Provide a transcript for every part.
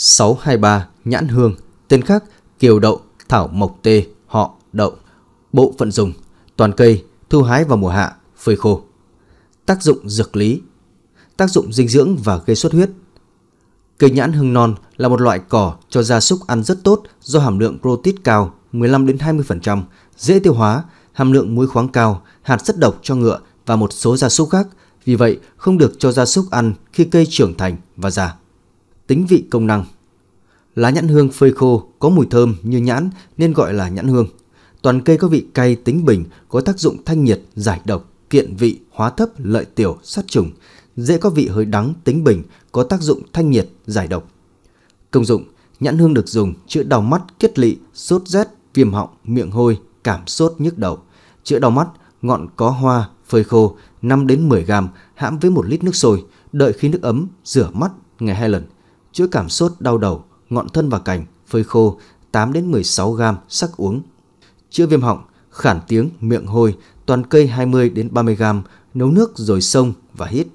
623 nhãn hương, tên khác kiều đậu, thảo mộc tê, họ, đậu. Bộ phận dùng, toàn cây, thu hái vào mùa hạ, phơi khô. Tác dụng dược lý, tác dụng dinh dưỡng và gây xuất huyết. Cây nhãn hương non là một loại cỏ cho gia súc ăn rất tốt do hàm lượng protein cao 15 đến 20%, dễ tiêu hóa, hàm lượng muối khoáng cao, hạt rất độc cho ngựa và một số gia súc khác, vì vậy không được cho gia súc ăn khi cây trưởng thành và già tính vị công năng. Lá nhãn hương phơi khô có mùi thơm như nhãn nên gọi là nhãn hương. Toàn cây có vị cay tính bình, có tác dụng thanh nhiệt, giải độc, kiện vị, hóa thấp, lợi tiểu, sát trùng. Dễ có vị hơi đắng, tính bình, có tác dụng thanh nhiệt, giải độc. Công dụng, nhãn hương được dùng chữa đau mắt, kiết lỵ sốt rét, viêm họng, miệng hôi, cảm sốt nhức đầu. Chữa đau mắt, ngọn có hoa, phơi khô 5 đến 10 gram, hãm với 1 lít nước sôi, đợi khi nước ấm, rửa mắt ngày hai lần chữa cảm sốt đau đầu, ngọn thân và cành, phơi khô 8 đến 16 gram sắc uống. Chữa viêm họng, khản tiếng, miệng hôi, toàn cây 20 đến 30 gram, nấu nước rồi sông và hít.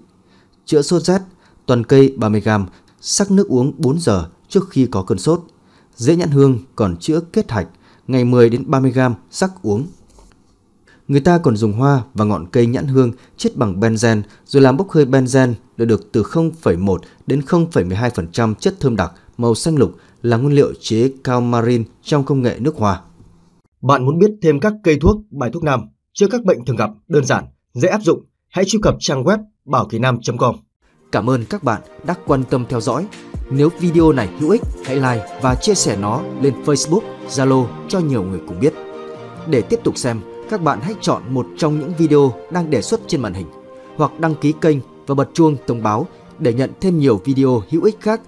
Chữa sốt rét, toàn cây 30 gram, sắc nước uống 4 giờ trước khi có cơn sốt. Dễ nhãn hương còn chữa kết hạch, ngày 10 đến 30 gram sắc uống người ta còn dùng hoa và ngọn cây nhãn hương chiết bằng benzen rồi làm bốc hơi benzen được được từ 0,1 đến 0,12% chất thơm đặc màu xanh lục là nguyên liệu chế cao marin trong công nghệ nước hoa. Bạn muốn biết thêm các cây thuốc, bài thuốc nam chữa các bệnh thường gặp, đơn giản, dễ áp dụng, hãy truy cập trang web bảo kỳ nam.com. Cảm ơn các bạn đã quan tâm theo dõi. Nếu video này hữu ích, hãy like và chia sẻ nó lên Facebook, Zalo cho nhiều người cùng biết. Để tiếp tục xem các bạn hãy chọn một trong những video đang đề xuất trên màn hình hoặc đăng ký kênh và bật chuông thông báo để nhận thêm nhiều video hữu ích khác